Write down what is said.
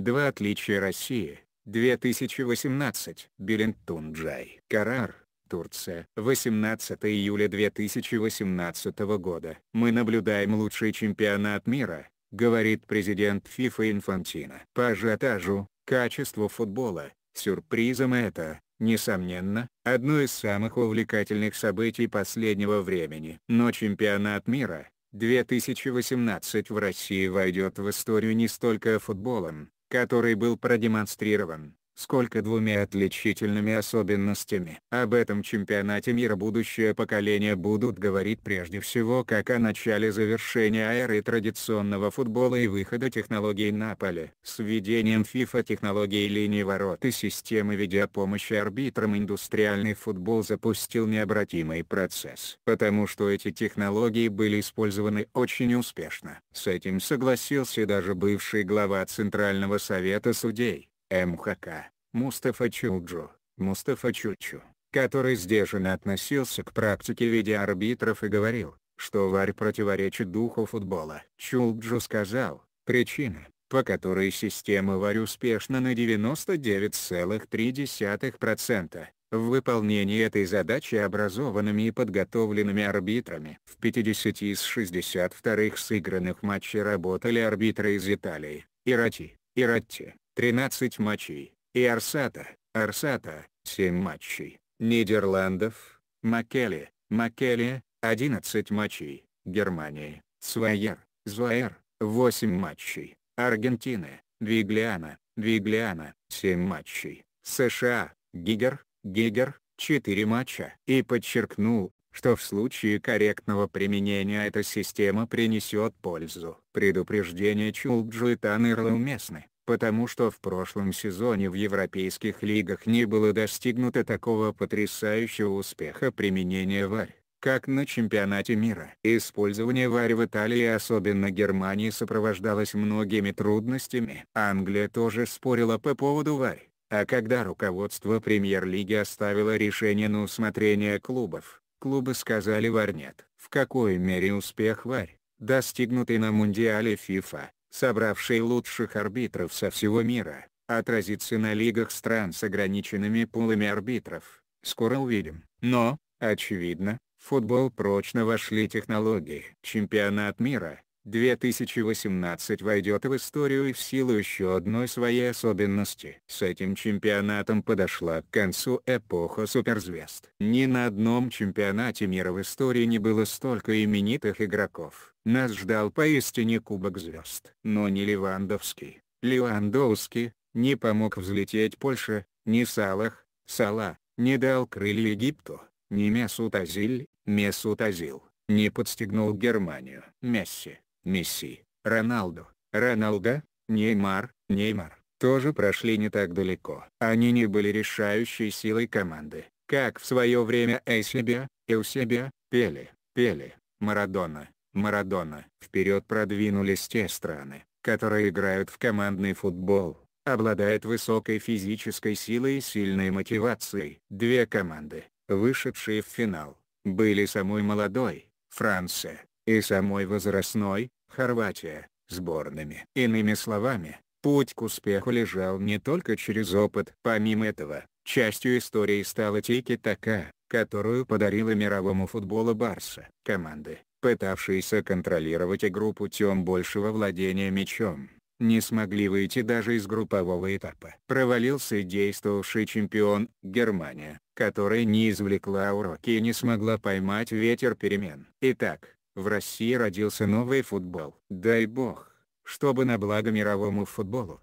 Два отличия России. 2018. Белентунджай. Карар. Турция. 18 июля 2018 года. Мы наблюдаем лучший чемпионат мира, говорит президент ФИФА Инфантино. По ажиотажу, качеству футбола, сюрпризом это, несомненно, одно из самых увлекательных событий последнего времени. Но чемпионат мира 2018 в России войдет в историю не столько футболом, который был продемонстрирован сколько двумя отличительными особенностями. Об этом чемпионате мира будущее поколение будут говорить прежде всего как о начале завершения эры традиционного футбола и выхода технологий на поле. С введением FIFA технологий линии ворот и системы видеопомощи арбитрам индустриальный футбол запустил необратимый процесс. Потому что эти технологии были использованы очень успешно. С этим согласился даже бывший глава Центрального совета судей МХК, Мустафа Чуджу, Мустафа Чучу, который сдержанно относился к практике в виде арбитров и говорил, что варь противоречит духу футбола. Чулджу сказал, причина, по которой система варь успешна на 99,3% в выполнении этой задачи образованными и подготовленными арбитрами. В 50 из 62 сыгранных матчей работали арбитры из Италии, Ирати, Иратти, 13 матчей, и Арсата, Арсата, 7 матчей, Нидерландов, Маккелли, Маккелли, 11 матчей, Германии, Свайер, Звайер, 8 матчей, Аргентины, Виглиана, Виглиана, 7 матчей, США, Гигер, Гигер, 4 матча. И подчеркнул, что в случае корректного применения эта система принесет пользу. Предупреждения Чулджитан Ирла уместны потому что в прошлом сезоне в европейских лигах не было достигнуто такого потрясающего успеха применения ВАР, как на чемпионате мира. Использование ВАР в Италии и особенно Германии сопровождалось многими трудностями. Англия тоже спорила по поводу ВАР. А когда руководство премьер-лиги оставило решение на усмотрение клубов, клубы сказали ВАР нет. В какой мере успех ВАР, достигнутый на Мундиале FIFA, собравший лучших арбитров со всего мира, а отразится на лигах стран с ограниченными пулами арбитров, скоро увидим. Но, очевидно, в футбол прочно вошли технологии. Чемпионат мира 2018 войдет в историю и в силу еще одной своей особенности. С этим чемпионатом подошла к концу эпоха суперзвезд. Ни на одном чемпионате мира в истории не было столько именитых игроков. Нас ждал поистине Кубок звезд. Но не Левандовский, Левандовский, не помог взлететь Польше, не Салах, Сала, не дал крылья Египту, не Месут Азиль, Месут Азил, не подстегнул Германию. Месси, Месси, Роналду, Роналда, Неймар, Неймар, тоже прошли не так далеко. Они не были решающей силой команды, как в свое время Эйсебио, Эусебио, пели, пели Марадона, Марадона. Вперед продвинулись те страны, которые играют в командный футбол, обладают высокой физической силой и сильной мотивацией. Две команды, вышедшие в финал, были самой молодой, Франция, и самой возрастной, Хорватия, сборными. Иными словами, путь к успеху лежал не только через опыт. Помимо этого, частью истории стала тики-така, которую подарила мировому футболу Барса. Команды, пытавшиеся контролировать игру путем большего владения мячом, не смогли выйти даже из группового этапа. Провалился и действовавший чемпион Германия, которая не извлекла уроки и не смогла поймать ветер перемен. Итак, в России родился новый футбол. Дай бог, чтобы на благо мировому футболу,